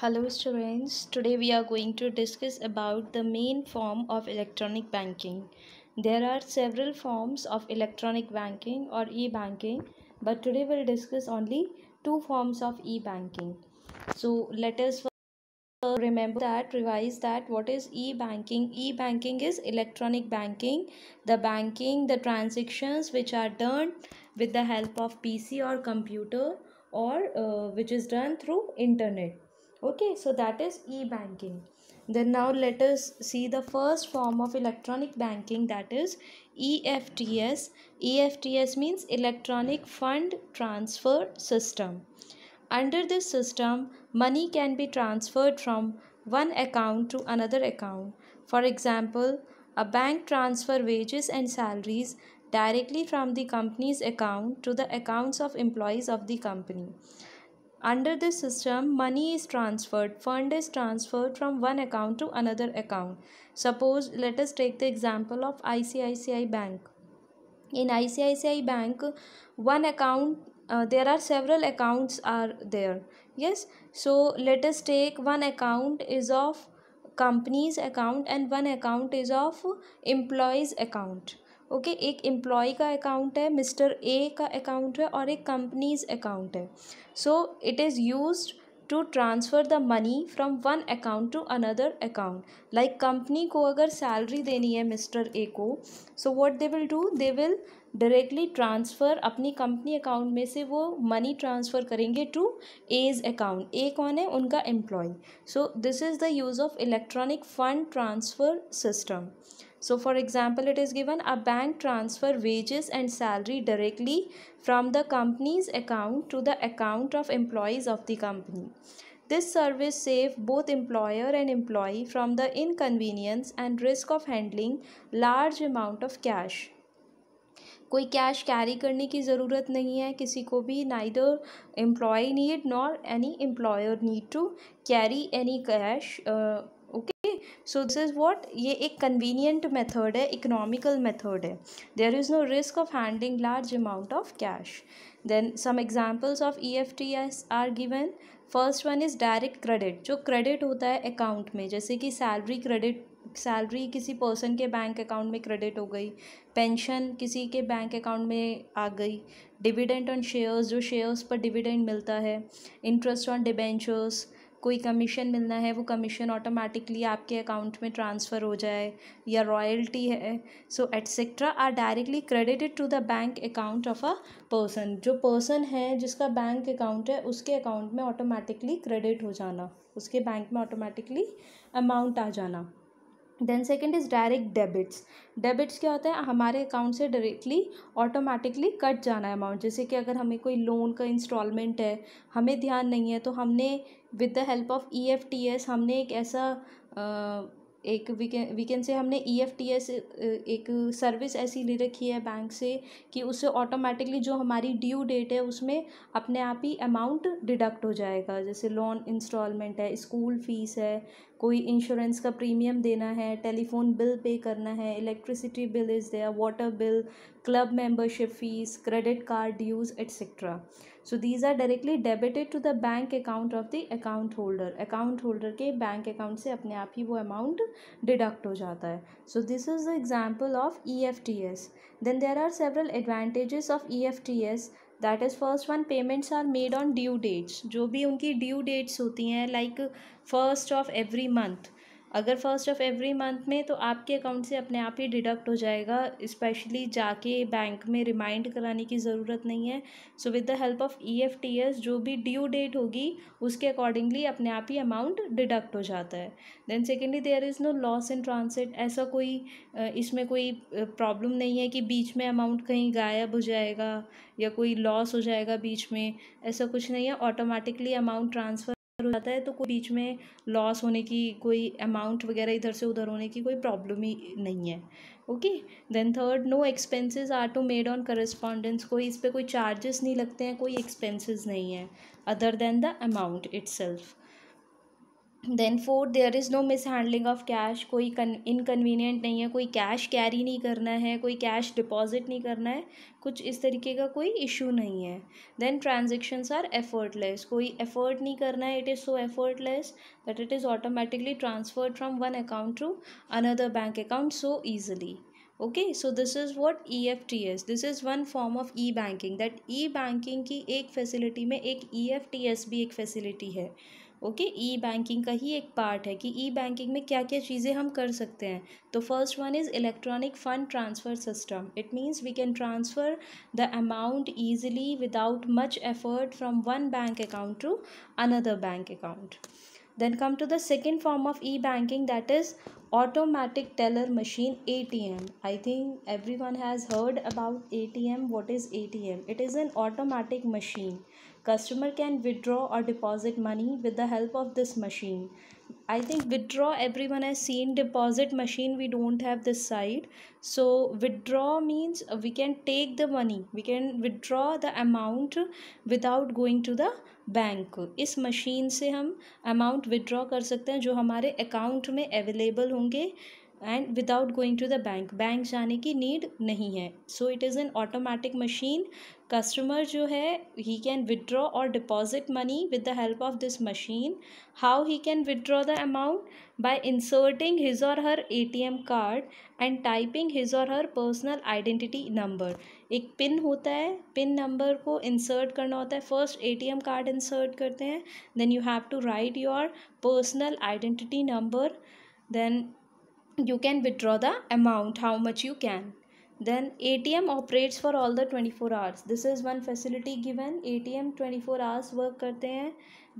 Hello students, today we are going to discuss about the main form of electronic banking. There are several forms of electronic banking or e-banking but today we will discuss only two forms of e-banking. So let us remember that revise that what is e-banking e-banking is electronic banking the banking the transactions which are done with the help of pc or computer or uh, which is done through internet okay so that is e-banking then now let us see the first form of electronic banking that is EFTS. EFTS means electronic fund transfer system. Under this system, money can be transferred from one account to another account. For example, a bank transfer wages and salaries directly from the company's account to the accounts of employees of the company. Under this system, money is transferred, fund is transferred from one account to another account. Suppose, let us take the example of ICICI Bank. In ICICI Bank, one account, uh, there are several accounts are there. Yes, so let us take one account is of company's account and one account is of employees account okay एक employee का account है mister A का account है और एक company's account है so it is use to transfer the money from one account to another account like company को अगर सैलरी देनी है मिस्टर ए को so what they will do they will directly transfer अपनी कंपनी अकाउंट में से वो मनी ट्रांसफ़र करेंगे टू एज अकाउंट ए कौन है उनका employ so this is the use of electronic fund transfer system So for example, it is given a bank transfer wages and salary directly from the company's account to the account of employees of the company. This service saves both employer and employee from the inconvenience and risk of handling large amount of cash. कोई cash carry करने की ज़रूरत नहीं है किसी को भी neither employee need nor any employer need to carry any cash so this is what ये एक कन्वीनियंट मेथड है इकोनॉमिकल मेथड है there is no risk of handling large amount of cash then some examples of E F T S are given first one is direct credit जो credit होता है account में जैसे कि salary credit salary किसी person के bank account में credit हो गई पेंशन किसी के बैंक अकाउंट में आ गई डिविडेंट ऑन शेयर्स जो शेयर्स पर डिविडेंट मिलता है इंटरेस्ट ऑन डिबेंचर्स कोई कमीशन मिलना है वो कमीशन ऑटोमेटिकली आपके अकाउंट में ट्रांसफ़र हो जाए या रॉयल्टी है so etcetera are directly credited to the bank account of a person जो पर्सन है जिसका बैंक अकाउंट है उसके अकाउंट में ऑटोमेटिकली क्रेडिट हो जाना उसके बैंक में ऑटोमेटिकली अमाउंट आ जाना then second is direct debits debits क्या होता है हमारे अकाउंट से डायरेक्टली ऑटोमेटिकली कट जाना है अमाउंट जैसे कि अगर हमें कोई लोन का इंस्टॉलमेंट है हमें ध्यान नहीं है तो हमने with the help of E F T S हमने एक ऐसा आ, एक वी कैन से हमने ई एफ टी एस एक सर्विस ऐसी ले रखी है बैंक से कि उससे ऑटोमेटिकली जो हमारी ड्यू डेट है उसमें अपने आप ही अमाउंट डिडक्ट हो जाएगा जैसे लोन इंस्टॉलमेंट है स्कूल फीस है कोई इंश्योरेंस का प्रीमियम देना है टेलीफोन बिल पे करना है electricity bill is there water bill club membership fees credit card dues etcetera so these are directly debited to the bank account of the account holder account holder के bank account से अपने आप ही वो amount deduct हो जाता है so this is the example of E F T S then there are several advantages of E F T S that is first one payments are made on due dates जो भी उनकी due dates होती हैं like first of every month अगर first of every month में तो आपके account से अपने आप ही डिडक्ट हो जाएगा स्पेशली जाके बैंक में रिमाइंड कराने की ज़रूरत नहीं है so with the help of E F T S जो भी ड्यू डेट होगी उसके अकॉर्डिंगली अपने आप ही अमाउंट डिडक्ट हो जाता है then secondly there is no loss in transit ऐसा कोई इसमें कोई प्रॉब्लम नहीं है कि बीच में अमाउंट कहीं गायब हो जाएगा या कोई लॉस हो जाएगा बीच में ऐसा कुछ नहीं है ऑटोमेटिकली अमाउंट ट्रांसफ़र हो जाता है तो कोई बीच में लॉस होने की कोई अमाउंट वगैरह इधर से उधर होने की कोई प्रॉब्लम ही नहीं है okay then third no expenses are to made on correspondence कोई इस पर कोई चार्जेस नहीं लगते हैं कोई एक्सपेंसेस नहीं है other than the amount itself then fourth there is no mishandling of cash कोई इनकन्वीनियंट नहीं है कोई कैश कैरी नहीं करना है कोई कैश डिपॉजिट नहीं करना है कुछ इस तरीके का कोई इशू नहीं है देन ट्रांजेक्शन्स आर एफर्टलेस कोई एफर्ट नहीं करना है it is so effortless that it is automatically transferred from one account to another bank account so easily this is what E F T S this is one form of e banking that e banking की एक facility में एक ई F T S भी एक facility है okay ई banking का ही एक part है कि ई बैंकिंग में क्या क्या चीज़ें हम कर सकते हैं तो first one is electronic fund transfer system it means we can transfer the amount easily without much effort from one bank account to another bank account then come to the second form of e banking that is automatic teller machine A T M I think every one has heard about A T M what is A T M it is an automatic machine customer can withdraw or deposit money with the help of this machine i think withdraw everyone has seen deposit machine we don't have this side so withdraw means we can take the money we can withdraw the amount without going to the bank इस machine से हम amount withdraw कर सकते हैं जो हमारे account में available होंगे and without going to the bank bank जाने की नीड नहीं है so it is an automatic machine customer जो है ही कैन विदड्रॉ और deposit money with the help of this machine how he can withdraw the amount by inserting his or her A T M card and typing his or her personal identity number एक pin होता है pin number को insert करना होता है first A T M card insert करते हैं then you have to write your personal identity number then you can withdraw the amount how much you can then atm operates for all the 24 hours this is one facility given atm 24 hours work karte hain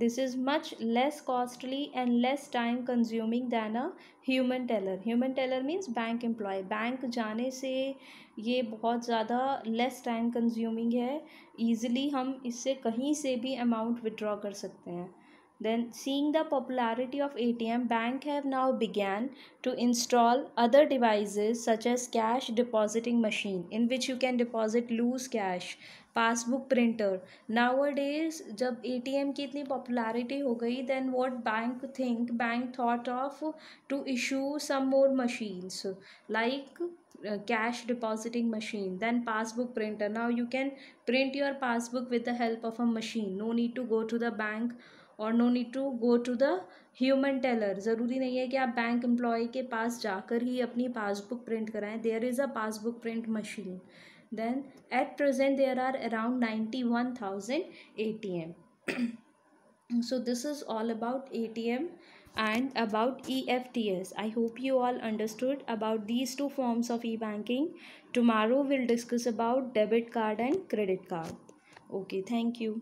this is much less costly and less time consuming than a human teller human teller means bank employee bank जाने से ये बहुत ज़्यादा less time consuming है easily हम इससे कहीं से भी amount withdraw कर सकते हैं Then seeing the popularity of ATM, bank have now began to install other devices such as cash depositing machine in which you can deposit loose cash passbook printer Nowadays, जब ए T M की इतनी popularity हो गई then what bank think bank thought of to issue some more machines like cash depositing machine then passbook printer now you can print your passbook with the help of a machine no need to go to the bank or no need to go to the human teller ज़रूरी नहीं है कि आप bank employ के पास जाकर ही अपनी passbook print कराएं there is a passbook print machine then at present there are around ninety one thousand A T M so this is all about A T M and about E F T S I hope you all understood about these two forms of e banking tomorrow will discuss about debit card and credit card okay thank you